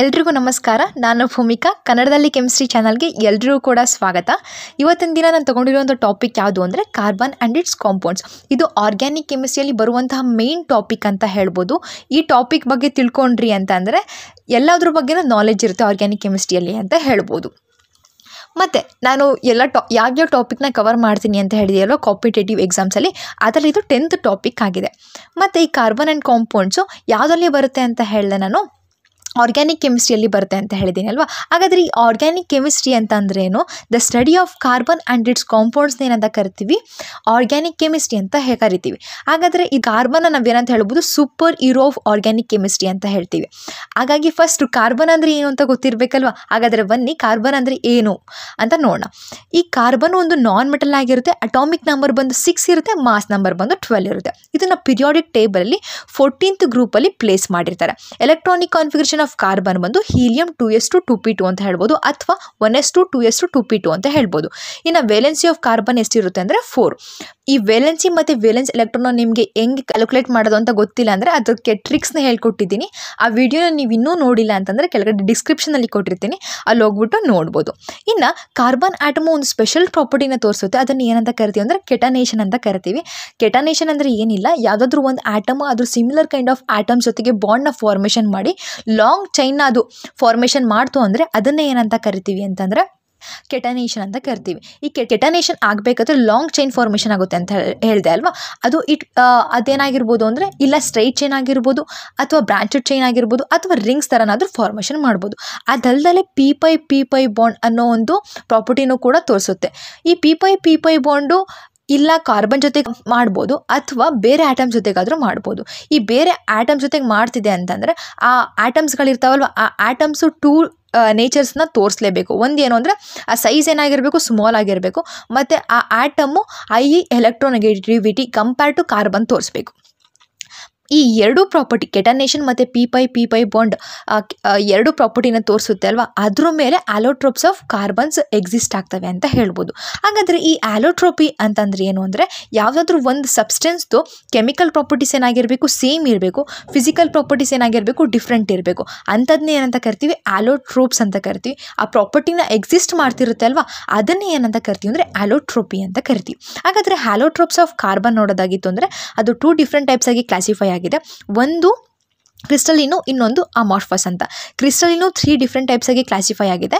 ಎಲ್ರಿಗೂ ನಮಸ್ಕಾರ ನಾನು ಭೂಮಿಕಾ ಕನ್ನಡದಲ್ಲಿ ಕೆಮಿಸ್ಟ್ರಿ ಚಾನಲ್ಗೆ ಎಲ್ರಿಗೂ ಕೂಡ ಸ್ವಾಗತ ಇವತ್ತಿನ ದಿನ ನಾನು ತೊಗೊಂಡಿರುವಂಥ ಟಾಪಿಕ್ ಯಾವುದು ಅಂದರೆ ಕಾರ್ಬನ್ ಆ್ಯಂಡ್ ಇಟ್ಸ್ ಕಾಂಪೌಂಡ್ಸ್ ಇದು ಆರ್ಗ್ಯಾನಿಕ್ ಕೆಮಿಸ್ಟ್ರಿಯಲ್ಲಿ ಬರುವಂತಹ ಮೇನ್ ಟಾಪಿಕ್ ಅಂತ ಹೇಳ್ಬೋದು ಈ ಟಾಪಿಕ್ ಬಗ್ಗೆ ತಿಳ್ಕೊಂಡ್ರಿ ಅಂತ ಅಂದರೆ ಎಲ್ಲದ್ರ ಬಗ್ಗೆ ನಾಲೆಜ್ ಇರುತ್ತೆ ಆರ್ಗ್ಯಾನಿಕ್ ಕೆಮಿಸ್ಟ್ರಿಯಲ್ಲಿ ಅಂತ ಹೇಳ್ಬೋದು ಮತ್ತು ನಾನು ಎಲ್ಲ ಟಾ ಯಾವ್ಯಾವ ಟಾಪಿಕ್ನ ಕವರ್ ಮಾಡ್ತೀನಿ ಅಂತ ಹೇಳಿದೆಯಲ್ಲೋ ಕಾಂಪಿಟೇಟಿವ್ ಎಕ್ಸಾಮ್ಸಲ್ಲಿ ಅದರಲ್ಲಿ ಇದು ಟೆಂತ್ ಟಾಪಿಕ್ ಆಗಿದೆ ಮತ್ತು ಈ ಕಾರ್ಬನ್ ಆ್ಯಂಡ್ ಕಾಂಪೌಂಡ್ಸು ಯಾವುದರಲ್ಲಿ ಬರುತ್ತೆ ಅಂತ ಹೇಳಿದೆ ನಾನು ಆರ್ಗ್ಯಾನಿಕ್ ಕೆಮಿಸ್ಟ್ರಿಯಲ್ಲಿ ಬರುತ್ತೆ ಅಂತ ಹೇಳಿದ್ದೀನಿ ಅಲ್ವಾ ಹಾಗಾದರೆ ಈ ಆರ್ಗ್ಯಾನಿಕ್ ಕೆಮಿಸ್ಟ್ರಿ ಅಂತ ಅಂದ್ರೇನು the study of carbon and its ಕಾಂಪೌಂಡ್ಸ್ನ ಏನಂತ ಕರಿತೀವಿ ಆರ್ಗ್ಯಾನಿಕ್ ಕೆಮಿಸ್ಟ್ರಿ ಅಂತ ಹೇ ಕರಿತೀವಿ ಹಾಗಾದರೆ ಈ ಕಾರ್ಬನ್ನ ನಾವೇನಂತ ಹೇಳ್ಬೋದು super hero of organic chemistry ಅಂತ ಹೇಳ್ತೀವಿ ಹಾಗಾಗಿ ಫಸ್ಟ್ ಕಾರ್ಬನ್ ಅಂದರೆ ಏನು ಅಂತ ಗೊತ್ತಿರಬೇಕಲ್ವಾ ಹಾಗಾದರೆ ಬನ್ನಿ ಕಾರ್ಬನ್ ಅಂದರೆ ಏನು ಅಂತ ನೋಡೋಣ ಈ ಕಾರ್ಬನ್ ಒಂದು ನಾನ್ ಮೆಟಲ್ ಆಗಿರುತ್ತೆ ಅಟಾಮಿಕ್ ನಂಬರ್ ಬಂದು ಸಿಕ್ಸ್ ಇರುತ್ತೆ ಮಾಸ್ ನಂಬರ್ ಬಂದು ಟ್ವೆಲ್ ಇರುತ್ತೆ ಇದನ್ನು ಪಿರಿಯಾಡಿಕ್ ಟೇಬಲಲ್ಲಿ ಫೋರ್ಟೀನ್ತ್ ಗ್ರೂಪಲ್ಲಿ ಪ್ಲೇಸ್ ಮಾಡಿರ್ತಾರೆ electronic configuration concentration of carbon ಬಂದು helium two s two two p two ಅಂತ ಹೇಳ್ಬೋದು ಅಥವಾ one s two two s two two p two ಅಂತ ಹೇಳ್ಬೋದು ಇನ್ನು ವೇಲೆನ್ಸಿ ಆಫ್ ಕಾರ್ಬನ್ ಎಷ್ಟಿರುತ್ತೆ ಅಂದರೆ ಫೋರ್ ಈ ವೇಲೆನ್ಸಿ ಮತ್ತು ವೇಲೆನ್ಸ್ ಎಲೆಕ್ಟ್ರಾನ್ ನಿಮಗೆ ಹೆಂಗೆ ಕ್ಯಾಲ್ಕುಲೇಟ್ ಮಾಡೋದು ಅಂತ ಗೊತ್ತಿಲ್ಲ ಅಂದರೆ ಅದಕ್ಕೆ ಟ್ರಿಕ್ಸ್ನ ಹೇಳ್ಕೊಟ್ಟಿದ್ದೀನಿ ಆ ವಿಡಿಯೋನ ನೀವು ಇನ್ನೂ ನೋಡಿಲ್ಲ ಅಂತಂದರೆ ಕೆಳಗಡೆ ಡಿಸ್ಕ್ರಿಪ್ಷನಲ್ಲಿ ಕೊಟ್ಟಿರ್ತೀನಿ ಅಲ್ಲಿ ಹೋಗ್ಬಿಟ್ಟು ನೋಡ್ಬೋದು ಇನ್ನು ಕಾರ್ಬನ್ ಆಟಮು ಒಂದು ಸ್ಪೆಷಲ್ ಪ್ರಾಪರ್ಟಿನ ತೋರಿಸುತ್ತೆ ಅದನ್ನು ಏನಂತ ಕರಿತೀವಿ ಅಂದರೆ ಕೆಟನೇಷನ್ ಅಂತ ಕರಿತೀವಿ ಕೆಟನೇಷನ್ ಅಂದರೆ ಏನಿಲ್ಲ ಯಾವುದಾದ್ರೂ ಒಂದು ಆಟಮ್ ಅದ್ರ ಸಿಮಿಲರ್ ಕೈಂಡ್ ಆಫ್ ಆಟಮ್ ಜೊತೆಗೆ ಬಾಂಡ್ನ ಫಾರ್ಮೇಷನ್ ಮಾಡಿ ಲಾಂಗ್ ಲಾಂಗ್ ಚೈನ್ ಅದು ಫಾರ್ಮೇಷನ್ ಮಾಡ್ತು ಅಂದರೆ ಅದನ್ನೇ ಏನಂತ ಕರಿತೀವಿ ಅಂತಂದರೆ ಕೆಟನೇಷನ್ ಅಂತ ಕರಿತೀವಿ ಈ ಕೆಟನೇಷನ್ ಆಗಬೇಕಾದ್ರೆ ಲಾಂಗ್ ಚೈನ್ ಫಾರ್ಮೇಷನ್ ಆಗುತ್ತೆ ಅಂತ ಹೇಳಿದೆ ಅಲ್ವಾ ಅದು ಇಟ್ ಅದೇನಾಗಿರ್ಬೋದು ಅಂದರೆ ಇಲ್ಲ ಸ್ಟ್ರೈಟ್ ಚೈನ್ ಆಗಿರ್ಬೋದು ಅಥವಾ ಬ್ರಾಂಚೆಡ್ ಚೈನ್ ಆಗಿರ್ಬೋದು ಅಥವಾ ರಿಂಗ್ಸ್ ಥರನಾದರೂ ಫಾರ್ಮೇಷನ್ ಮಾಡ್ಬೋದು ಅದಲ್ಲದೆ p pi p pi bond ಅನ್ನೋ ಒಂದು ಪ್ರಾಪರ್ಟಿನೂ ಕೂಡ ತೋರಿಸುತ್ತೆ ಈ p pi p pi bond ಇಲ್ಲ ಕಾರ್ಬನ್ ಜೊತೆಗೆ ಮಾಡ್ಬೋದು ಅಥವಾ ಬೇರೆ ಆ್ಯಟಮ್ಸ್ ಜೊತೆಗಾದರೂ ಮಾಡ್ಬೋದು ಈ ಬೇರೆ ಆ್ಯಟಮ್ ಜೊತೆಗೆ ಮಾಡ್ತಿದೆ ಅಂತಂದರೆ ಆ ಆ್ಯಟಮ್ಸ್ಗಳಿರ್ತಾವಲ್ವ ಆ ಆ್ಯಟಮ್ಸು ಟೂ ನೇಚರ್ಸ್ನ ತೋರಿಸಲೇಬೇಕು ಒಂದು ಏನು ಅಂದರೆ ಆ ಸೈಜ್ ಏನಾಗಿರಬೇಕು ಸ್ಮಾಲ್ ಆಗಿರಬೇಕು ಮತ್ತು ಆ ಆ್ಯಟಮು ಐ ಎಲೆಕ್ಟ್ರೋನೆಗೆಟಿವಿಟಿ ಕಂಪೇರ್ ಟು ಕಾರ್ಬನ್ ತೋರಿಸ್ಬೇಕು ಈ ಎರಡು ಪ್ರಾಪರ್ಟಿ ಕೆಟನೇಷನ್ ಮತ್ತು p pi p pi bond ಎರಡು ಪ್ರಾಪರ್ಟಿನ ತೋರಿಸುತ್ತೆ ಅಲ್ವಾ ಅದ್ರ ಮೇಲೆ ಆಲೋಟ್ರೋಪ್ಸ್ ಆಫ್ ಕಾರ್ಬನ್ಸ್ ಎಕ್ಸಿಸ್ಟ್ ಆಗ್ತವೆ ಅಂತ ಹೇಳ್ಬೋದು ಹಾಗಾದರೆ ಈ ಆಲೋಟ್ರೋಪಿ ಅಂತಂದ್ರೆ ಏನು ಅಂದರೆ ಯಾವುದಾದ್ರೂ ಒಂದು ಸಬ್ಸ್ಟೆನ್ಸ್ದು ಕೆಮಿಕಲ್ ಪ್ರಾಪರ್ಟೀಸ್ ಏನಾಗಿರಬೇಕು ಸೇಮ್ ಇರಬೇಕು ಫಿಸಿಕಲ್ ಪ್ರಾಪರ್ಟೀಸ್ ಏನಾಗಿರಬೇಕು ಡಿಫ್ರೆಂಟ್ ಇರಬೇಕು ಅಂಥದ್ನೇ ಏನಂತ ಕರಿತೀವಿ ಆಲೋಟ್ರೋಪ್ಸ್ ಅಂತ ಕರಿತೀವಿ ಆ ಪ್ರಾಪರ್ಟಿನ ಎಕ್ಸಿಸ್ಟ್ ಮಾಡ್ತಿರುತ್ತೆ ಅಲ್ವಾ ಅದನ್ನೇ ಏನಂತ ಕರಿತೀವಿ ಅಂದರೆ ಆಲೋಟ್ರೋಪಿ ಅಂತ ಕರಿತೀವಿ ಹಾಗಾದರೆ ಆಲೋಟ್ರೋಪ್ಸ್ ಆಫ್ ಕಾರ್ಬನ್ ನೋಡೋದಾಗಿತ್ತು ಅಂದರೆ ಅದು ಟೂ ಡಿಫ್ರೆಂಟ್ ಟೈಪ್ಸ್ ಆಗಿ ಕ್ಲಾಸಿಫೈ ಆಗಿದೆ ಒಂದು ಕ್ರಿಸ್ಟಲಿನು ಇನ್ನೊಂದು ಅಮಾರ್ಫಸ್ ಅಂತ ಕ್ರಿಸ್ಟಲಿನು ತ್ರೀ ಡಿಫ್ರೆಂಟ್ ಟೈಪ್ಸ್ ಆಗಿ ಕ್ಲಾಸಿಫೈ ಆಗಿದೆ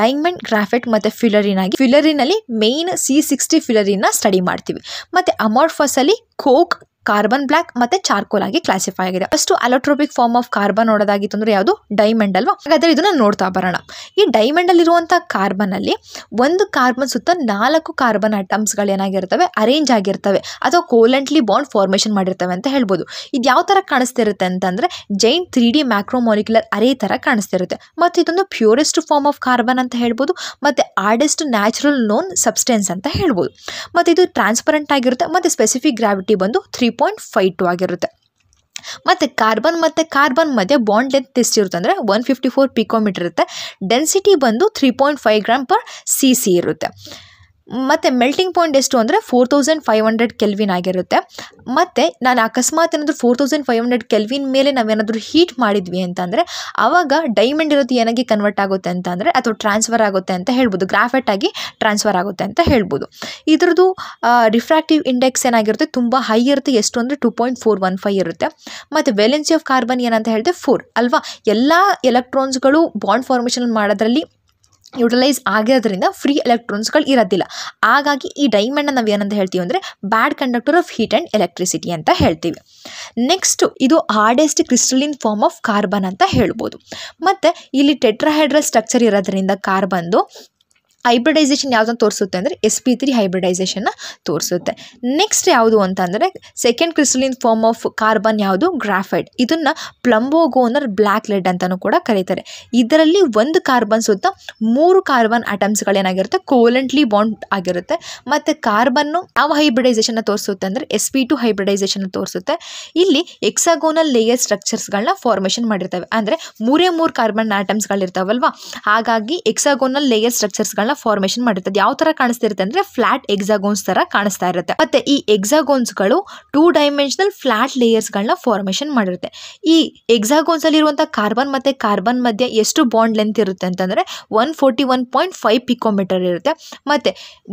ಡೈಮಂಡ್ ಗ್ರಾಫೆಟ್ ಮತ್ತು ಫಿಲರಿನ್ ಆಗಿ ಫಿಲರಿನಲ್ಲಿ ಮೇಯ್ನ್ ಸಿ ಸಿಕ್ಸ್ಟಿ ಫಿಲರಿನ ಸ್ಟಡಿ ಮಾಡ್ತೀವಿ ಮತ್ತೆ ಮತ್ತು ಅಲ್ಲಿ ಕೋಕ್ ಕಾರ್ಬನ್ ಬ್ಲಾಕ್ ಮತ್ತೆ ಚಾರ್ಕೋಲ್ ಆಗಿ ಕ್ಲಾಸಿಫೈ ಆಗಿದೆ first allotropic form of carbon ನೋಡೋದಾಗಿತ್ತು ಅಂದ್ರೆ ಯಾವುದು ಡೈಮಂಡ್ ಅಲ್ವಾ ಹಾಗಾದ್ರೆ ಇದನ್ನ ನೋಡ್ತಾ ಬರೋಣ ಈ ಡೈಮಂಡ್ ಇರುವಂಥ ಕಾರ್ಬನ್ ಅಲ್ಲಿ ಒಂದು ಕಾರ್ಬನ್ ಸುತ್ತ ನಾಲ್ಕು ಕಾರ್ಬನ್ ಅಟಮ್ಸ್ ಗಳು ಏನಾಗಿರ್ತವೆ ಅರೇಂಜ್ ಆಗಿರ್ತವೆ ಅಥವಾ ಕೋಲೆಂಟ್ಲಿ ಬಾಂಡ್ ಫಾರ್ಮೇಷನ್ ಮಾಡಿರ್ತವೆ ಅಂತ ಹೇಳ್ಬೋದು ಇದು ಯಾವ ತರ ಕಾಣಿಸ್ತಿರುತ್ತೆ ಅಂತಂದ್ರೆ giant three D macromolecular array ತರ ಕಾಣಿಸ್ತಿರುತ್ತೆ ಮತ್ತು ಇದೊಂದು ಪ್ಯೂರೆಸ್ಟ್ ಫಾರ್ಮ್ ಆಫ್ ಕಾರ್ಬನ್ ಅಂತ ಹೇಳ್ಬೋದು ಮತ್ತೆ ಆರ್ಡೆಸ್ಟ್ ನ್ಯಾಚುರಲ್ ನೋನ್ ಸಬ್ಸ್ಟೆನ್ಸ್ ಅಂತ ಹೇಳ್ಬೋದು ಮತ್ತು ಇದು ಟ್ರಾನ್ಸ್ಪರೆಂಟ್ ಆಗಿರುತ್ತೆ ಮತ್ತು ಸ್ಪೆಸಿಫಿಕ್ ಗ್ರಾವಿಟಿ ಬಂದು ತ್ರೀ ಪಾಯಿಂಟ್ ಫೈ ಟು ಆಗಿರುತ್ತೆ ಮತ್ತು ಕಾರ್ಬನ್ ಮತ್ತು ಕಾರ್ಬನ್ ಮಧ್ಯೆ ಬಾಂಡ್ ಲೆಂತ್ ಎಷ್ಟಿರುತ್ತೆ ಅಂದರೆ ಒನ್ ಫಿಫ್ಟಿ ಫೋರ್ ಪಿಕೋಮೀಟರ್ ಇರುತ್ತೆ ಡೆನ್ಸಿಟಿ ಬಂದು three point five gram per C C ಇರುತ್ತೆ ಮತ್ತು ಮೆಲ್ಟಿಂಗ್ ಪಾಯಿಂಟ್ ಎಷ್ಟು ಅಂದರೆ four thousand five hundred kelvin ಆಗಿರುತ್ತೆ ಮತ್ತು ನಾನು ಅಕಸ್ಮಾತ್ ಏನಾದರೂ four thousand five hundred kelvin ಮೇಲೆ ನಾವೇನಾದರೂ ಹೀಟ್ ಮಾಡಿದ್ವಿ ಅಂತಂದರೆ ಆವಾಗ ಡೈಮಂಡ್ ಇರೋದು ಏನಾಗಿ ಕನ್ವರ್ಟ್ ಆಗುತ್ತೆ ಅಂತ ಅಂದರೆ ಅಥವಾ ಟ್ರಾನ್ಸ್ಫರ್ ಆಗುತ್ತೆ ಅಂತ ಹೇಳ್ಬೋದು ಗ್ರಾಫೆಟ್ ಆಗಿ ಟ್ರಾನ್ಸ್ಫರ್ ಆಗುತ್ತೆ ಅಂತ ಹೇಳ್ಬೋದು ಇದ್ರದ್ದು ರಿಫ್ರಾಕ್ಟಿವ್ ಇಂಡೆಕ್ಸ್ ಏನಾಗಿರುತ್ತೆ ತುಂಬ ಹೈ ಇರುತ್ತೆ ಎಷ್ಟು ಅಂದರೆ two point four one five ಇರುತ್ತೆ ಮತ್ತು ವೆಲೆನ್ಸಿ ಆಫ್ ಕಾರ್ಬನ್ ಏನಂತ ಹೇಳಿದೆ ಫೋರ್ ಅಲ್ವಾ ಎಲ್ಲ ಎಲೆಕ್ಟ್ರಾನ್ಸ್ಗಳು ಬಾಂಡ್ ಫಾರ್ಮೇಷನ್ ಮಾಡೋದ್ರಲ್ಲಿ ಯುಟಿಲೈಸ್ ಆಗಿರೋದ್ರಿಂದ ಫ್ರೀ ಎಲೆಕ್ಟ್ರಾನ್ಸ್ಗಳು ಇರೋದಿಲ್ಲ ಹಾಗಾಗಿ ಈ ಡೈಮಂಡ ನಾವು ಏನಂತ ಹೇಳ್ತೀವಿ ಅಂದರೆ bad conductor of heat and electricity ಅಂತ ಹೇಳ್ತೀವಿ ನೆಕ್ಸ್ಟು ಇದು hardest crystalline form of carbon ಅಂತ ಹೇಳ್ಬೋದು ಮತ್ತು ಇಲ್ಲಿ ಟೆಟ್ರಾಹೈಡ್ರಲ್ ಸ್ಟ್ರಕ್ಚರ್ ಇರೋದ್ರಿಂದ ಕಾರ್ಬನ್ದು ಹೈಬ್ರಿಡೈಸೇಷನ್ ಯಾವುದನ್ನ ತೋರಿಸುತ್ತೆ ಅಂದರೆ ಎಸ್ ಪಿ ತ್ರೀ ಹೈಬ್ರಿಡೈಸೇಷನ್ನ ತೋರಿಸುತ್ತೆ ನೆಕ್ಸ್ಟ್ ಯಾವುದು ಅಂದರೆ second crystalline form of carbon ಯಾವುದು ಗ್ರಾಫೈಡ್ ಇದನ್ನು ಪ್ಲಂಬೋಗೋನರ್ ಬ್ಲ್ಯಾಕ್ ಲೆಡ್ ಅಂತಲೂ ಕೂಡ ಕರೀತಾರೆ ಇದರಲ್ಲಿ ಒಂದು ಕಾರ್ಬನ್ ಸುತ್ತ ಮೂರು ಕಾರ್ಬನ್ ಏನಾಗಿರುತ್ತೆ ಕೋಲೆಂಟ್ಲಿ ಬಾಂಡ್ ಆಗಿರುತ್ತೆ ಮತ್ತು ಕಾರ್ಬನ್ನು ಯಾವ ಹೈಬ್ರಿಡೈಸೇಷನ್ನ ತೋರಿಸುತ್ತೆ ಅಂದರೆ ಎಸ್ ಪಿ ಟು ಹೈಬ್ರಿಡೈಸೇಷನ್ ತೋರಿಸುತ್ತೆ ಇಲ್ಲಿ ಎಕ್ಸಾಗೋನಲ್ ಲೇಯರ್ ಸ್ಟ್ರಕ್ಚರ್ಸ್ಗಳನ್ನ ಫಾರ್ಮೇಷನ್ ಮಾಡಿರ್ತವೆ ಅಂದರೆ ಮೂರೇ ಮೂರು ಕಾರ್ಬನ್ ಆಟಮ್ಸ್ಗಳಿರ್ತಾವಲ್ವಾ ಹಾಗಾಗಿ ಎಕ್ಸಾಗೋನಲ್ ಲೇಯರ್ ಸ್ಟ್ರಕ್ಚರ್ಸ್ಗಳನ್ನ ಫಾರ್ಮೇಶನ್ ಮಾಡಿರ್ತದೆ ಯಾವ ತರ ಕಾಣಿಸ್ತಿರುತ್ತೆ ಅಂದ್ರೆ ಫ್ಲಾಟ್ ಎಕ್ಸಾಗೋನ್ಸ್ ತರ ಕಾಣಿಸ್ತಾ ಇರುತ್ತೆ ಮತ್ತೆ ಈ ಎಕ್ಸಾಗೋನ್ಸ್ ಗಳು ಟೂ ಡೈಮೆನ್ಷನಲ್ ಫ್ಲಾಟ್ ಲೇಯರ್ಸ್ ಗಳನ್ನ ಫಾರ್ಮೇಶನ್ ಮಾಡಿರುತ್ತೆ ಈ ಎಕ್ಸಾಗೋನ್ಸ್ ಅಲ್ಲಿ ಇರುವಂತಹ ಕಾರ್ಬನ್ ಮತ್ತೆ ಕಾರ್ಬನ್ ಮಧ್ಯೆ ಎಷ್ಟು ಬಾಂಡ್ ಲೆಂತ್ ಇರುತ್ತೆ ಅಂತಂದ್ರೆ one forty one point five picometer ಇರುತ್ತೆ ಮತ್ತೆ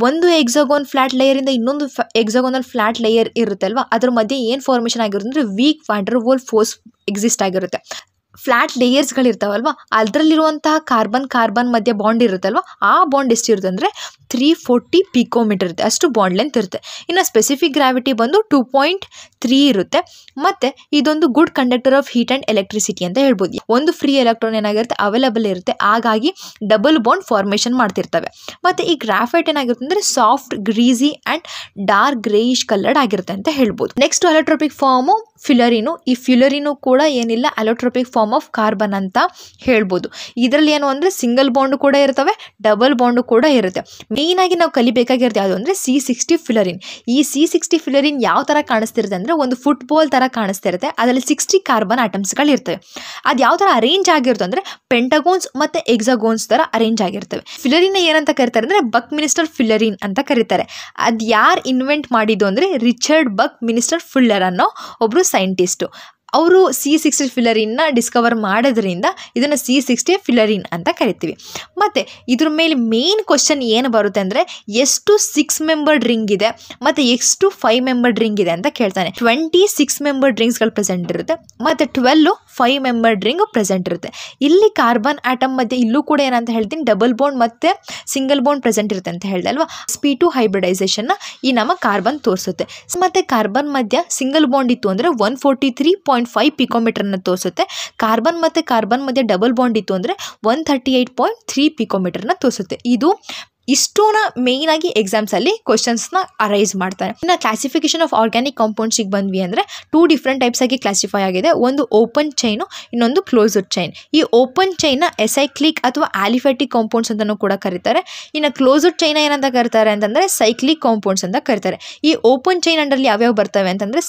ಒಂದು ಎಕ್ಸಾಗೋನ್ ಫ್ಲಾಟ್ ಲೇಯರ್ ಇಂದ ಇನ್ನೊಂದು ಎಕ್ಸಾಗೋನಲ್ ಫ್ಲಾಟ್ ಲೇಯರ್ ಇರುತ್ತೆ ಅಲ್ವಾ ಅದ್ರ ಮಧ್ಯೆ ಏನ್ ಫಾರ್ಮೇಶನ್ ಆಗಿರುತ್ತೆ ಅಂದ್ರೆ weak van der Waals force exist ಆಗಿರುತ್ತೆ ಫ್ಲ್ಯಾಟ್ ಲೇಯರ್ಸ್ಗಳಿರ್ತಾವಲ್ವ ಅದರಲ್ಲಿರುವಂತಹ ಕಾರ್ಬನ್ ಕಾರ್ಬನ್ ಮಧ್ಯೆ ಬಾಂಡ್ ಇರುತ್ತಲ್ವ ಆ ಬಾಂಡ್ ಎಷ್ಟಿರುತ್ತೆ ಅಂದರೆ ತ್ರೀ ಫೋರ್ಟಿ ಪಿಕೋಮೀಟರ್ ಇರುತ್ತೆ ಅಷ್ಟು ಬಾಂಡ್ ಲೆಂತ್ ಇರುತ್ತೆ ಇನ್ನು ಸ್ಪೆಸಿಫಿಕ್ ಗ್ರಾವಿಟಿ ಬಂದು ಟೂ ಪಾಯಿಂಟ್ ತ್ರೀ ಇರುತ್ತೆ ಮತ್ತು ಇದೊಂದು good conductor of heat and electricity ಅಂತ ಹೇಳ್ಬೋದು ಒಂದು ಫ್ರೀ ಎಲೆಕ್ಟ್ರಾನ್ ಏನಾಗಿರುತ್ತೆ ಅವೈಲೇಬಲ್ ಇರುತ್ತೆ ಹಾಗಾಗಿ ಡಬಲ್ ಬಾಂಡ್ ಫಾರ್ಮೇಷನ್ ಮಾಡ್ತಿರ್ತವೆ ಮತ್ತು ಈ ಗ್ರಾಫೈಟ್ ಏನಾಗಿರುತ್ತೆ ಅಂದರೆ soft greasy and dark greyish coloured ಆಗಿರುತ್ತೆ ಅಂತ ಹೇಳ್ಬೋದು ನೆಕ್ಸ್ಟ್ ಎಲೆಕ್ಟ್ರೋಪಿಕ್ ಫಾರ್ಮು ಫ್ಯುಲರಿನು ಈ ಫ್ಯುಲರಿನು ಕೂಡ ಏನಿಲ್ಲ ಅಲೋಟ್ರೋಪಿಕ್ ಫಾರ್ಮ್ ಆಫ್ ಕಾರ್ಬನ್ ಅಂತ ಹೇಳ್ಬೋದು ಇದರಲ್ಲಿ ಏನು ಅಂದರೆ ಸಿಂಗಲ್ ಬಾಂಡು ಕೂಡ ಇರ್ತವೆ ಡಬಲ್ ಬಾಂಡು ಕೂಡ ಇರುತ್ತೆ ಮೇಯ್ನಾಗಿ ನಾವು ಕಲಿಬೇಕಾಗಿರುತ್ತೆ ಯಾವುದು ಅಂದರೆ ಸಿ ಸಿಕ್ಸ್ಟಿ ಫಿಲರಿನ್ ಈ ಸಿ ಸಿಕ್ಸ್ಟಿ ಫಿಲರಿನ್ ಯಾವ ಥರ ಕಾಣಿಸ್ತಿರುತ್ತೆ ಅಂದರೆ ಒಂದು ಫುಟ್ಬಾಲ್ ಥರ ಕಾಣಿಸ್ತಿರುತ್ತೆ ಅದರಲ್ಲಿ ಸಿಕ್ಸ್ಟಿ ಕಾರ್ಬನ್ ಆಟಮ್ಸ್ಗಳು ಇರ್ತವೆ ಅದು ಯಾವ ಥರ ಅರೇಂಜ್ ಆಗಿರುತ್ತೆ ಅಂದರೆ ಪೆಂಟಗೋನ್ಸ್ ಮತ್ತು ಎಕ್ಸಾಗೋನ್ಸ್ ಥರ ಅರೇಂಜ್ ಆಗಿರ್ತವೆ ಫಿಲರಿನ ಏನಂತ ಕರೀತಾರೆ ಅಂದರೆ ಬಕ್ ಮಿನಿಸ್ಟರ್ ಫಿಲರಿನ್ ಅಂತ ಕರೀತಾರೆ ಅದು ಯಾರು ಇನ್ವೆಂಟ್ ಮಾಡಿದ್ದು ಅಂದರೆ ರಿಚರ್ಡ್ ಬಕ್ ಮಿನಿಸ್ಟರ್ ಫುಲ್ಲರ್ ಅನ್ನೋ ಒಬ್ಬರು సైంటిస్టు ಅವರು ಸಿ ಸಿಕ್ಸ್ಟಿ ಫಿಲರಿನ್ನ ಡಿಸ್ಕವರ್ ಮಾಡೋದ್ರಿಂದ ಇದನ್ನು ಸಿ ಸಿಕ್ಸ್ಟಿ ಫಿಲರಿನ್ ಅಂತ ಕರಿತೀವಿ ಮತ್ತು ಇದ್ರ ಮೇಲೆ ಮೇನ್ ಕ್ವಶನ್ ಏನು ಬರುತ್ತೆ ಅಂದರೆ ಎಷ್ಟು ಸಿಕ್ಸ್ ಮೆಂಬರ್ ರಿಂಗ್ ಇದೆ ಮತ್ತು ಎಷ್ಟು ಫೈವ್ ಮೆಂಬರ್ ರಿಂಗ್ ಇದೆ ಅಂತ ಕೇಳ್ತಾನೆ ಟ್ವೆಂಟಿ ಸಿಕ್ಸ್ ಮೆಂಬರ್ ಡ್ರಿಂಕ್ಸ್ಗಳು ಪ್ರೆಸೆಂಟ್ ಇರುತ್ತೆ ಮತ್ತು twelve five member ring present ಇರುತ್ತೆ ಇಲ್ಲಿ ಕಾರ್ಬನ್ ಆಟಮ್ ಮಧ್ಯೆ ಇಲ್ಲೂ ಕೂಡ ಏನಂತ ಹೇಳ್ತೀನಿ ಡಬಲ್ ಬೋಂಡ್ ಮತ್ತು ಸಿಂಗಲ್ ಬೋಂಡ್ ಪ್ರೆಸೆಂಟ್ ಇರುತ್ತೆ ಅಂತ ಹೇಳಿದೆ ಅಲ್ವಾ ಸ್ಪಿ ಟು ಹೈಬ್ರಿಡೈಸೇಷನ್ನ ಈ ನಮ್ಮ ಕಾರ್ಬನ್ ತೋರಿಸುತ್ತೆ ಮತ್ತು ಕಾರ್ಬನ್ ಮಧ್ಯ ಸಿಂಗಲ್ ಬಾಂಡ್ ಇತ್ತು ಅಂದರೆ one forty three point point five ಪಿಕೋಮೀಟರ್ನ ತೋರಿಸುತ್ತೆ ಕಾರ್ಬನ್ ಮತ್ತು ಕಾರ್ಬನ್ ಮಧ್ಯೆ ಡಬಲ್ ಬಾಂಡ್ ಇತ್ತು ಅಂದರೆ one thirty eight point three ಪಿಕೋಮೀಟರ್ನ ತೋರಿಸುತ್ತೆ ಇದು ಎಕ್ಸಾಮ್ಸ್ ಮೇಯ್ನಾಗಿ ಎಕ್ಸಾಮ್ಸಲ್ಲಿ ಕ್ವಶನ್ಸ್ನ ಅರೈಸ್ ಮಾಡ್ತಾರೆ ಇನ್ನು ಕ್ಲಾಸಿಫಿಕೇಶನ್ ಆಫ್ ಆರ್ಗ್ಯಾನಿಕ್ ಕಾಂಪೌಂಡ್ಸಿಗೆ ಬಂದ್ವಿ ಅಂದರೆ ಟೂ ಡಿಫ್ರೆಂಟ್ ಆಗಿ ಕ್ಲಾಸಿಫೈ ಆಗಿದೆ ಒಂದು ಓಪನ್ ಚೈನು ಇನ್ನೊಂದು ಕ್ಲೋಸ್ಡ್ ಚೈನ್ ಈ ಓಪನ್ ಚೈನ್ನ ಎಸೈಕ್ಲಿಕ್ ಅಥವಾ ಆಲಿಫೆಟಿಕ್ ಕಾಂಪೌಂಡ್ಸ್ ಅಂತಲೂ ಕೂಡ ಕರೀತಾರೆ ಇನ್ನು ಕ್ಲೋಸ್ಡ್ ಚೈನ ಏನಂತ ಕರೀತಾರೆ ಅಂತಂದರೆ ಸೈಕ್ಲಿಕ್ ಕಾಂಪೌಂಡ್ಸ್ ಅಂತ ಕರೀತಾರೆ ಈ ಓಪನ್ ಚೈನ್ ಅಂಡರ್ಲಿ ಯಾವ್ಯಾವ ಬರ್ತವೆ ಅಂತಂದರೆ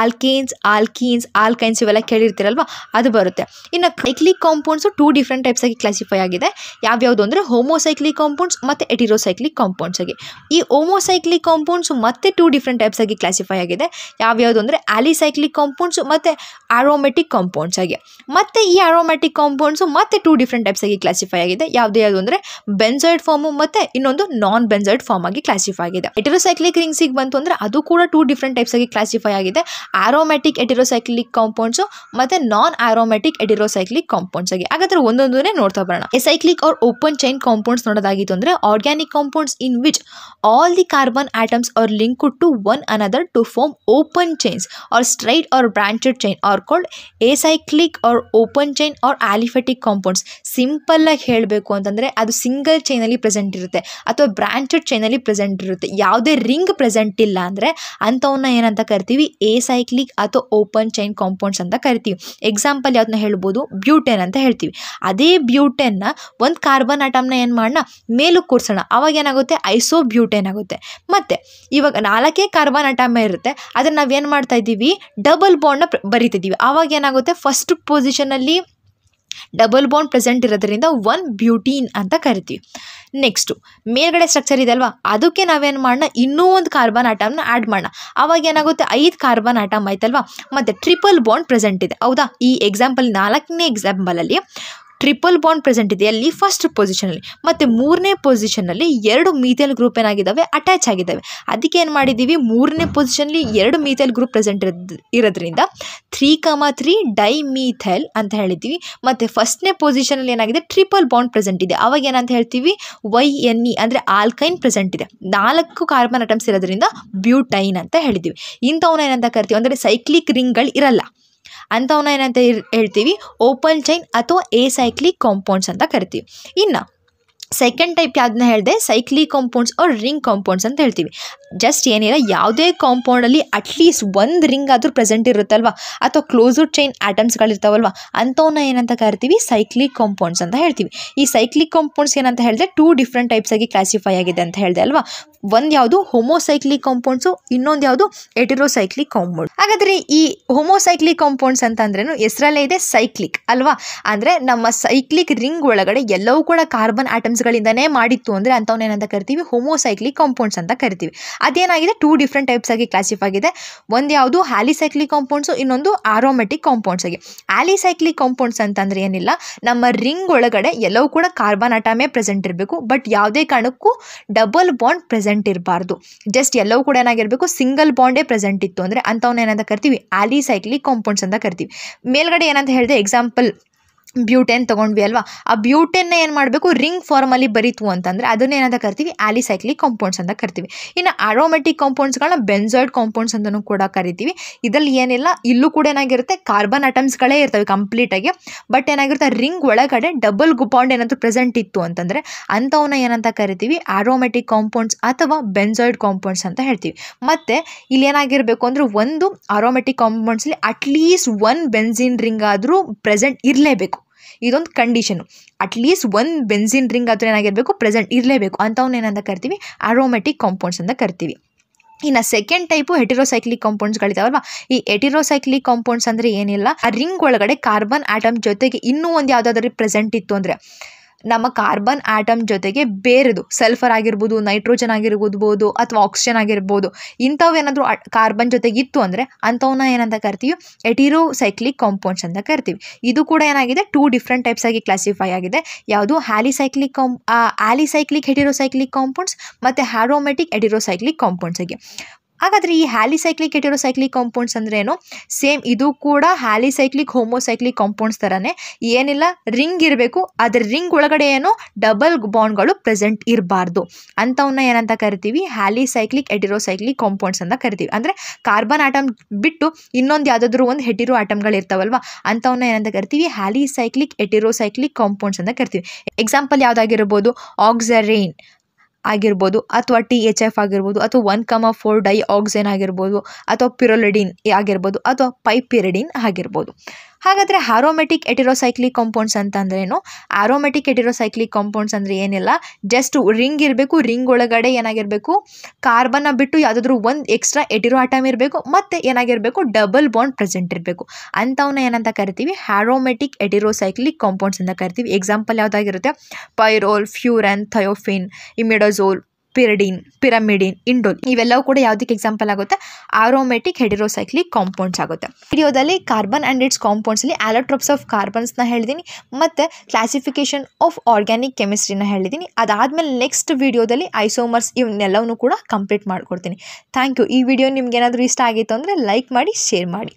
ಆಲ್ಕೇನ್ಸ್ ಆಲ್ಕೀನ್ಸ್ ಆಲ್ಕೈನ್ಸ್ ಇವೆಲ್ಲ ಕೇಳಿರ್ತೀರಲ್ವ ಅದು ಬರುತ್ತೆ ಇನ್ನು ಸೈಕ್ಲಿಕ್ ಕಾಂಪೌಂಡ್ಸು ಟೂ ಡಿಫ್ರೆಂಟ್ ಆಗಿ ಕ್ಲಾಸಿಫೈ ಆಗಿದೆ ಯಾವ್ಯಾವುದು ಅಂದರೆ ಹೋಮೋಸೈಕ್ಲಿಕ್ ಕಾಂಪೌಂಡ್ ಕಾಂಪೌಂಡ್ಸ್ ಮತ್ತು ಎಟಿರೋಸೈಕ್ಲಿಕ್ ಕಾಂಪೌಂಡ್ಸ್ ಆಗಿ ಈ ಓಮೋಸೈಕ್ಲಿಕ್ ಕಾಂಪೌಂಡ್ಸ್ ಮತ್ತೆ ಟೂ ಡಿಫ್ರೆಂಟ್ ಟೈಪ್ಸ್ ಆಗಿ ಕ್ಲಾಸಿಫೈ ಆಗಿದೆ ಯಾವ್ಯಾವುದು ಅಂದ್ರೆ ಆಲಿಸೈಕ್ಲಿಕ್ ಕಾಂಪೌಂಡ್ಸ್ ಮತ್ತೆ ಆರೋಮೆಟಿಕ್ ಕಾಂಪೌಂಡ್ಸ್ ಆಗಿ ಮತ್ತೆ ಈ ಆರೋಮೆಟಿಕ್ ಕಾಂಪೌಂಡ್ಸ್ ಮತ್ತೆ ಟೂ ಡಿಫ್ರೆಂಟ್ ಟೈಪ್ಸ್ ಆಗಿ ಕ್ಲಾಸಿಫೈ ಆಗಿದೆ ಯಾವುದೇ ಯಾವುದು ಅಂದ್ರೆ ಬೆನ್ಸೈಡ್ ಫಾರ್ಮು ಮತ್ತೆ ಇನ್ನೊಂದು ನಾನ್ ಬೆನ್ಸೈಡ್ ಫಾರ್ಮ್ ಆಗಿ ಕ್ಲಾಸಿಫೈ ಆಗಿದೆ ಎಟಿರೋಸೈಕ್ಲಿಕ್ ರಿಂಗ್ಸಿಗೆ ಬಂತು ಅಂದ್ರೆ ಅದು ಕೂಡ ಟೂ ಡಿಫ್ರೆಂಟ್ ಟೈಪ್ಸ್ ಆಗಿ ಕ್ಲಾಸಿಫೈ ಆಗಿದೆ ಆರೋಮೆಟಿಕ್ ಎಟಿರೋಸೈಕ್ಲಿಕ್ ಕಾಂಪೌಂಡ್ಸು ಮತ್ತೆ ನಾನ್ ಆರೋಮೆಟಿಕ್ ಎಟಿರೋಸೈಕ್ಲಿಕ್ ಕಾಂಪೌಂಡ್ಸ್ ಆಗಿ ಹಾಗಾದ್ರೆ ಒಂದೊಂದೇ ನೋಡ್ತಾ ಬರೋಣ ಎಸೈಕ್ಲಿಕ್ ಅವ್ರ ಓಪನ್ ಚೈನ್ ಕಾಂಪೌಂಡ್ಸ್ ನೋಡೋದಾಗಿತ್ತು ಅಂದರೆ organic compounds in which all the carbon atoms are link to one another to form open chains or straight or branched chain or acyclic or open chain or aliphatic compounds ಆಗಿ ಹೇಳಬೇಕು ಅಂತಂದರೆ ಅದು single ಚೈನಲ್ಲಿ present ಇರುತ್ತೆ ಅಥವಾ branched ಚೈನಲ್ಲಿ present ಇರುತ್ತೆ ಯಾವುದೇ ring present ಇಲ್ಲ ಅಂದರೆ ಅಂಥವನ್ನ ಏನಂತ ಕರಿತೀವಿ ಎಸೈಕ್ಲಿಕ್ ಅಥವಾ ಓಪನ್ ಚೈನ್ ಕಾಂಪೌಂಡ್ಸ್ ಅಂತ ಕರಿತೀವಿ ಎಕ್ಸಾಂಪಲ್ ಯಾವ್ದನ್ನ ಹೇಳ್ಬೋದು ಬ್ಯೂಟೆನ್ ಅಂತ ಹೇಳ್ತೀವಿ ಅದೇ ಬ್ಯೂಟೆನ್ನ ಒಂದು ಕಾರ್ಬನ್ ಆಟಮ್ನ ಏನು ಮಾಡೋಣ ಮೇಲೆ ಮೇಲೂ ಕೂರಿಸೋಣ ಅವಾಗ ಏನಾಗುತ್ತೆ ಐಸೋ ಬ್ಯೂಟಿ ಏನಾಗುತ್ತೆ ಮತ್ತು ಇವಾಗ ನಾಲ್ಕೇ ಕಾರ್ಬನ್ ಅಟಾಮ ಇರುತ್ತೆ ಅದನ್ನು ನಾವೇನು ಮಾಡ್ತಾ ಇದ್ದೀವಿ ಡಬಲ್ ಬಾಂಡ್ನ ಬರಿತಿದ್ದೀವಿ ಆವಾಗ ಏನಾಗುತ್ತೆ ಫಸ್ಟ್ ಪೊಸಿಷನಲ್ಲಿ ಡಬಲ್ ಬಾಂಡ್ ಪ್ರೆಸೆಂಟ್ ಇರೋದ್ರಿಂದ ಒನ್ ಬ್ಯೂಟೀನ್ ಅಂತ ಕರಿತೀವಿ ನೆಕ್ಸ್ಟು ಮೇಲ್ಗಡೆ ಸ್ಟ್ರಕ್ಚರ್ ಇದೆ ಅಲ್ವಾ ಅದಕ್ಕೆ ನಾವೇನು ಮಾಡೋಣ ಇನ್ನೂ ಒಂದು ಕಾರ್ಬನ್ ಆಟಮ್ನ ಆ್ಯಡ್ ಮಾಡೋಣ ಆವಾಗ ಏನಾಗುತ್ತೆ ಐದು ಕಾರ್ಬನ್ ಆಟಮ್ ಆಯ್ತಲ್ವಾ ಮತ್ತು ಟ್ರಿಪಲ್ ಬಾಂಡ್ ಪ್ರೆಸೆಂಟ್ ಇದೆ ಹೌದಾ ಈ ಎಕ್ಸಾಂಪಲ್ ನಾಲ್ಕನೇ ಎಕ್ಸಾಂಪಲಲ್ಲಿ ಟ್ರಿಪಲ್ ಬಾಂಡ್ ಪ್ರೆಸೆಂಟ್ ಇದೆ ಅಲ್ಲಿ ಫಸ್ಟ್ ಪೊಸಿಷನಲ್ಲಿ ಮತ್ತು ಮೂರನೇ ಪೊಸಿಷನಲ್ಲಿ ಎರಡು ಮೀಥೈಲ್ ಗ್ರೂಪ್ ಏನಾಗಿದ್ದಾವೆ ಅಟ್ಯಾಚ್ ಆಗಿದ್ದಾವೆ ಅದಕ್ಕೆ ಏನು ಮಾಡಿದ್ದೀವಿ ಮೂರನೇ ಪೊಸಿಷನಲ್ಲಿ ಎರಡು ಮೀಥೈಲ್ ಗ್ರೂಪ್ ಪ್ರೆಸೆಂಟ್ ಇರೋದ್ರಿಂದ three comma three dimethyl ಅಂತ ಹೇಳಿದ್ದೀವಿ ಮತ್ತು ಫಸ್ಟ್ನೇ ಪೊಸಿಷನಲ್ಲಿ ಏನಾಗಿದೆ ಟ್ರಿಪಲ್ ಬಾಂಡ್ ಪ್ರೆಸೆಂಟ್ ಇದೆ ಅವಾಗ ಏನಂತ ಹೇಳ್ತೀವಿ ವೈ ಎನ್ ಇ ಅಂದರೆ ಆಲ್ಕೈನ್ ಪ್ರೆಸೆಂಟ್ ಇದೆ ನಾಲ್ಕು ಕಾರ್ಬನ್ ಐಟಮ್ಸ್ ಇರೋದ್ರಿಂದ ಬ್ಯೂಟೈನ್ ಅಂತ ಹೇಳಿದ್ದೀವಿ ಇಂಥವನ್ನ ಏನಂತ ಕರಿತೀವಿ ಅಂದರೆ ಸೈಕ್ಲಿಕ್ ರಿಂಗ್ಗಳು ಇರಲ್ಲ ಅಂಥವನ್ನ ಏನಂತ ಹೇಳ್ತೀವಿ ಓಪನ್ ಚೈನ್ ಅಥವಾ ಎ ಸೈಕ್ಲಿಕ್ ಕಾಂಪೌಂಡ್ಸ್ ಅಂತ ಕರಿತೀವಿ ಇನ್ನು ಸೆಕೆಂಡ್ ಟೈಪ್ ಯಾವ್ದನ್ನ ಹೇಳಿದೆ cyclic compounds or ring compounds ಅಂತ ಹೇಳ್ತೀವಿ ಜಸ್ಟ್ ಏನಿಲ್ಲ ಯಾವುದೇ ಕಾಂಪೌಂಡಲ್ಲಿ ಅಟ್ಲೀಸ್ಟ್ ಒಂದು ರಿಂಗ್ ಆದರೂ ಪ್ರೆಸೆಂಟ್ ಇರುತ್ತಲ್ವ ಅಥವಾ ಕ್ಲೋಸ್ಡ್ ಚೈನ್ ಆಟಮ್ಸ್ಗಳಿರ್ತಾವಲ್ವ ಅಂಥವನ್ನ ಏನಂತ ಕರಿತೀವಿ ಸೈಕ್ಲಿಕ್ ಕಾಂಪೌಂಡ್ಸ್ ಅಂತ ಹೇಳ್ತೀವಿ ಈ ಸೈಕ್ಲಿಕ್ ಕಾಂಪೌಂಡ್ಸ್ ಏನಂತ ಹೇಳಿದ್ರೆ ಟೂ ಡಿಫ್ರೆಂಟ್ ಟೈಪ್ಸ್ ಆಗಿ ಕ್ಲಾಸಿಫೈ ಆಗಿದೆ ಅಂತ ಹೇಳಿದೆ ಅಲ್ವಾ ಒಂದು ಯಾವುದು ಹೋಮೋಸೈಕ್ಲಿಕ್ ಕಾಂಪೌಂಡ್ಸು ಇನ್ನೊಂದು ಯಾವುದು ಎಟಿರೋಸೈಕ್ಲಿಕ್ ಕಾಂಪೌಂಡ್ ಹಾಗಾದರೆ ಈ ಹೋಮೋಸೈಕ್ಲಿಕ್ ಕಾಂಪೌಂಡ್ಸ್ ಅಂತಂದ್ರೇನು ಹೆಸರಲ್ಲೇ ಇದೆ ಸೈಕ್ಲಿಕ್ ಅಲ್ವಾ ಅಂದರೆ ನಮ್ಮ ಸೈಕ್ಲಿಕ್ ರಿಂಗ್ ಒಳಗಡೆ ಎಲ್ಲವೂ ಕೂಡ ಕಾರ್ಬನ್ ಆಟಮ್ಸ್ಗಳಿಂದನೇ ಮಾಡಿತ್ತು ಅಂದರೆ ಏನಂತ ಕರಿತೀವಿ ಹೋಮೋಸೈಕ್ಲಿಕ್ ಕಾಂಪೌಂಡ್ಸ್ ಅಂತ ಕರಿತೀವಿ ಅದೇನಾಗಿದೆ ಟೂ ಡಿಫ್ರೆಂಟ್ ಟೈಪ್ಸ್ ಆಗಿ ಕ್ಲಾಸಿಫೈ ಆಗಿದೆ ಒಂದು ಯಾವುದು ಹ್ಯಾಲಿಸೈಕ್ಲಿಕ್ ಕಾಂಪೌಂಡ್ಸು ಇನ್ನೊಂದು ಆರೋಮೆಟಿಕ್ ಕಾಂಪೌಂಡ್ಸ್ ಆಗಿ ಹ್ಯಾಲಿಸೈಕ್ಲಿಕ್ ಕಾಂಪೌಂಡ್ಸ್ ಅಂತಂದ್ರೆ ಏನಿಲ್ಲ ನಮ್ಮ ರಿಂಗ್ ಒಳಗಡೆ ಎಲ್ಲವೂ ಕೂಡ ಕಾರ್ಬನ್ ಆಟಾಮೇ ಪ್ರೆಸೆಂಟ್ ಇರಬೇಕು ಬಟ್ ಯಾವುದೇ ಕಾರಣಕ್ಕೂ ಡಬಲ್ ಬಾಂಡ್ ಪ್ರೆಸೆಂಟ್ ಇರಬಾರ್ದು ಜಸ್ಟ್ ಎಲ್ಲವೂ ಕೂಡ ಏನಾಗಿರಬೇಕು ಸಿಂಗಲ್ ಬಾಂಡೇ ಪ್ರೆಸೆಂಟ್ ಇತ್ತು ಅಂದರೆ ಅಂಥವನ್ನ ಏನಂತ ಕರಿತೀವಿ ಆಲಿಸೈಕ್ಲಿಕ್ ಕಾಂಪೌಂಡ್ಸ್ ಅಂತ ಕರಿತೀವಿ ಮೇಲ್ಗಡೆ ಏನಂತ ಹೇಳಿದೆ ಎಕ್ಸಾಂಪಲ್ ಬ್ಯೂಟೇನ್ ತೊಗೊಂಡ್ವಿ ಅಲ್ವಾ ಆ ಬ್ಯೂಟೇನ್ನ ಏನು ಮಾಡಬೇಕು ರಿಂಗ್ ಫಾರ್ಮಲ್ಲಿ ಬರೀತು ಅಂತಂದರೆ ಅದನ್ನೇನಂತ ಏನಂತ ಕರಿತೀವಿ ಆಲಿಸೈಕ್ಲಿಕ್ ಕಾಂಪೌಂಡ್ಸ್ ಅಂತ ಕರಿತೀವಿ ಇನ್ನು ಆರೋಮೆಟಿಕ್ ಕಾಂಪೌಂಡ್ಸ್ಗಳನ್ನ ಬೆನ್ಸಾಯ್ಡ್ ಕಾಂಪೌಂಡ್ಸ್ ಅಂತಲೂ ಕೂಡ ಕರಿತೀವಿ ಇದರಲ್ಲಿ ಏನಿಲ್ಲ ಇಲ್ಲೂ ಕೂಡ ಏನಾಗಿರುತ್ತೆ ಕಾರ್ಬನ್ ಅಟಮ್ಸ್ಗಳೇ ಇರ್ತವೆ ಕಂಪ್ಲೀಟಾಗಿ ಬಟ್ ಏನಾಗಿರುತ್ತೆ ರಿಂಗ್ ಒಳಗಡೆ ಡಬಲ್ ಗುಪಾಂಡ್ ಏನಾದರೂ ಪ್ರೆಸೆಂಟ್ ಇತ್ತು ಅಂತಂದರೆ ಅಂಥವನ್ನ ಏನಂತ ಕರಿತೀವಿ ಆರೋಮೆಟಿಕ್ ಕಾಂಪೌಂಡ್ಸ್ ಅಥವಾ ಬೆನ್ಸಾಯ್ಡ್ ಕಾಂಪೌಂಡ್ಸ್ ಅಂತ ಹೇಳ್ತೀವಿ ಮತ್ತು ಇಲ್ಲಿ ಏನಾಗಿರಬೇಕು ಅಂದರೆ ಒಂದು ಆರೋಮೆಟಿಕ್ ಕಾಂಪೌಂಡ್ಸಲ್ಲಿ ಅಟ್ಲೀಸ್ಟ್ ಒನ್ ಬೆನ್ಸಿನ್ ರಿಂಗ್ ಆದರೂ ಪ್ರೆಸೆಂಟ್ ಇರಲೇಬೇಕು ಇದೊಂದು ಕಂಡೀಷನು ಅಟ್ಲೀಸ್ಟ್ ಒಂದು ಬೆನ್ಸಿನ್ ರಿಂಗ್ ಅಥವಾ ಏನಾಗಿರಬೇಕು ಪ್ರೆಸೆಂಟ್ ಇರಲೇಬೇಕು ಅಂಥವ್ನ ಏನಂತ ಕರಿತೀವಿ ಅರೋಮೆಟಿಕ್ ಕಾಂಪೌಂಡ್ಸ್ ಅಂತ ಕರಿತೀವಿ ಇನ್ನು ಸೆಕೆಂಡ್ ಟೈಪು ಹೆಟಿರೋಸೈಕ್ಲಿಕ್ ಕಾಂಪೌಂಡ್ಸ್ಗಳಿದಾವಲ್ವ ಈ ಎಟಿರೋಸೈಕ್ಲಿಕ್ ಕಾಂಪೌಂಡ್ಸ್ ಅಂದರೆ ಏನಿಲ್ಲ ಆ ರಿಂಗ್ ಒಳಗಡೆ ಕಾರ್ಬನ್ ಆಟಮ್ ಜೊತೆಗೆ ಇನ್ನೂ ಒಂದು ಯಾವುದಾದ್ರೂ ಪ್ರೆಸೆಂಟ್ ಇತ್ತು ಅಂದರೆ ನಮ್ಮ ಕಾರ್ಬನ್ ಆಟಮ್ ಜೊತೆಗೆ ಬೇರೆದು ಸಲ್ಫರ್ ಆಗಿರ್ಬೋದು ನೈಟ್ರೋಜನ್ ಆಗಿರ್ಬೋದು ಅಥವಾ ಆಕ್ಸಿಜನ್ ಆಗಿರ್ಬೋದು ಇಂಥವೇನಾದರೂ ಕಾರ್ಬನ್ ಜೊತೆಗೆ ಇತ್ತು ಅಂದರೆ ಅಂಥವನ್ನ ಏನಂತ ಕರಿತೀವಿ ಎಟಿರೋಸೈಕ್ಲಿಕ್ ಕಾಂಪೌಂಡ್ಸ್ ಅಂತ ಕರಿತೀವಿ ಇದು ಕೂಡ ಏನಾಗಿದೆ ಟೂ ಡಿಫ್ರೆಂಟ್ ಟೈಪ್ಸ್ ಆಗಿ ಕ್ಲಾಸಿಫೈ ಆಗಿದೆ ಯಾವುದು ಹ್ಯಾಲಿಸೈಕ್ಲಿಕ್ ಕಾಂಪ್ ಆಲಿಸೈಕ್ಲಿಕ್ ಹೆಟಿರೋಸೈಕ್ಲಿಕ್ ಕಾಂಪೌಂಡ್ಸ್ ಮತ್ತು ಹ್ಯಾರೋಮೆಟಿಕ್ ಎಟಿರೋಸೈಕ್ಲಿಕ್ ಕಾಂಪೌಂಡ್ಸ್ ಆಗಿ ಹಾಗಾದರೆ ಈ ಹ್ಯಾಲಿಸೈಕ್ಲಿಕ್ ಎಟಿರೋಸೈಕ್ಲಿಕ್ ಕಾಂಪೌಂಡ್ಸ್ ಅಂದರೆ ಏನು ಸೇಮ್ ಇದು ಕೂಡ ಹ್ಯಾಲಿಸೈಕ್ಲಿಕ್ ಹೋಮೋಸೈಕ್ಲಿಕ್ ಕಾಂಪೌಂಡ್ಸ್ ಥರನೇ ಏನಿಲ್ಲ ರಿಂಗ್ ಇರಬೇಕು ಅದರ ರಿಂಗ್ ಒಳಗಡೆ ಏನು ಡಬಲ್ ಬಾಂಡ್ಗಳು ಪ್ರೆಸೆಂಟ್ ಇರಬಾರ್ದು ಅಂಥವನ್ನ ಏನಂತ ಕರಿತೀವಿ ಹ್ಯಾಲಿಸೈಕ್ಲಿಕ್ ಎಟಿರೋಸೈಕ್ಲಿಕ್ ಕಾಂಪೌಂಡ್ಸ್ ಅಂತ ಕರಿತೀವಿ ಅಂದರೆ ಕಾರ್ಬನ್ ಆಟಮ್ ಬಿಟ್ಟು ಇನ್ನೊಂದು ಯಾವುದಾದ್ರೂ ಒಂದು ಹೆಟಿರೋ ಆಟಮ್ಗಳು ಇರ್ತಾವಲ್ವ ಅಂಥವನ್ನ ಏನಂತ ಕರಿತೀವಿ ಹ್ಯಾಲಿಸೈಕ್ಲಿಕ್ ಎಟಿರೋಸೈಕ್ಲಿಕ್ ಕಾಂಪೌಂಡ್ಸ್ ಅಂತ ಕರಿತೀವಿ ಎಕ್ಸಾಂಪಲ್ ಯಾವುದಾಗಿರ್ಬೋದು ಆಕ್ಸರೇನ್ ಆಗಿರ್ಬೋದು ಅಥವಾ ಟಿ ಎಚ್ ಎಫ್ ಆಗಿರ್ಬೋದು ಅಥವಾ ಒನ್ ಕಮ ಫೋರ್ ಡೈ ಆಕ್ಸೈನ್ ಆಗಿರ್ಬೋದು ಅಥವಾ ಪಿರೊಲಿಡಿನ್ ಆಗಿರ್ಬೋದು ಅಥವಾ ಪೈಪಿರಿಡಿನ್ ಆಗಿರ್ಬೋದು ಹಾಗಾದರೆ ಆರೋಮೆಟಿಕ್ ಎಟಿರೋಸೈಕ್ಲಿಕ್ ಕಾಂಪೌಂಡ್ಸ್ ಅಂತಂದ್ರೇನು ಆರೋಮೆಟಿಕ್ ಎಟಿರೋಸೈಕ್ಲಿಕ್ ಕಾಂಪೌಂಡ್ಸ್ ಅಂದರೆ ಏನಿಲ್ಲ ಜಸ್ಟ್ ರಿಂಗ್ ಇರಬೇಕು ರಿಂಗ್ ಒಳಗಡೆ ಏನಾಗಿರಬೇಕು ಕಾರ್ಬನ್ನ ಬಿಟ್ಟು ಯಾವುದಾದ್ರೂ ಒಂದು ಎಕ್ಸ್ಟ್ರಾ ಎಟಿರೋ ಆಟಮ್ ಇರಬೇಕು ಮತ್ತು ಏನಾಗಿರಬೇಕು ಡಬಲ್ ಬಾಂಡ್ ಪ್ರೆಸೆಂಟ್ ಇರಬೇಕು ಅಂಥವನ್ನ ಏನಂತ ಕರಿತೀವಿ ಹ್ಯಾರೋಮೆಟಿಕ್ ಎಟಿರೋಸೈಕ್ಲಿಕ್ ಕಾಂಪೌಂಡ್ಸ್ ಅಂತ ಕರಿತೀವಿ ಎಕ್ಸಾಂಪಲ್ ಯಾವುದಾಗಿರುತ್ತೆ ಪೈರೋಲ್ ಫ್ಯೂರನ್ ಥಯೋಫಿನ್ ಇಮಿಡೋಝೋಲ್ ಪಿರಡಿನ್ ಪಿರಮಿಡಿನ್ ಇಂಡೋಲ್ ಇವೆಲ್ಲವೂ ಕೂಡ ಯಾವುದಕ್ಕೆ ಎಕ್ಸಾಂಪಲ್ ಆಗುತ್ತೆ ಆರೋಮೆಟಿಕ್ ಹೆಡಿರೋಸೈಕ್ಲಿಕ್ ಕಾಂಪೌಂಡ್ಸ್ ಆಗುತ್ತೆ ವಿಡಿಯೋದಲ್ಲಿ ಕಾರ್ಬನ್ ಆ್ಯಂಡ್ ಇಟ್ಸ್ ಕಾಂಪೌಂಡ್ಸಲ್ಲಿ ಆಲೋಟ್ರೋಪ್ಸ್ ಆಫ್ ಕಾರ್ಬನ್ಸ್ನ ಹೇಳಿದ್ದೀನಿ ಮತ್ತು ಕ್ಲಾಸಿಫಿಕೇಶನ್ ಆಫ್ ಆರ್ಗ್ಯಾನಿಕ್ ಕೆಮಿಸ್ಟ್ರಿನ ಹೇಳಿದ್ದೀನಿ ಅದಾದಮೇಲೆ ನೆಕ್ಸ್ಟ್ ವಿಡಿಯೋದಲ್ಲಿ ಐಸೋಮರ್ಸ್ ಇವನ್ನೆಲ್ಲವೂ ಕೂಡ ಕಂಪ್ಲೀಟ್ ಮಾಡ್ಕೊಡ್ತೀನಿ ಥ್ಯಾಂಕ್ ಯು ಈ ವಿಡಿಯೋ ನಿಮ್ಗೆ ಏನಾದರೂ ಇಷ್ಟ ಆಗಿತ್ತು ಅಂದರೆ ಲೈಕ್ ಮಾಡಿ ಶೇರ್ ಮಾಡಿ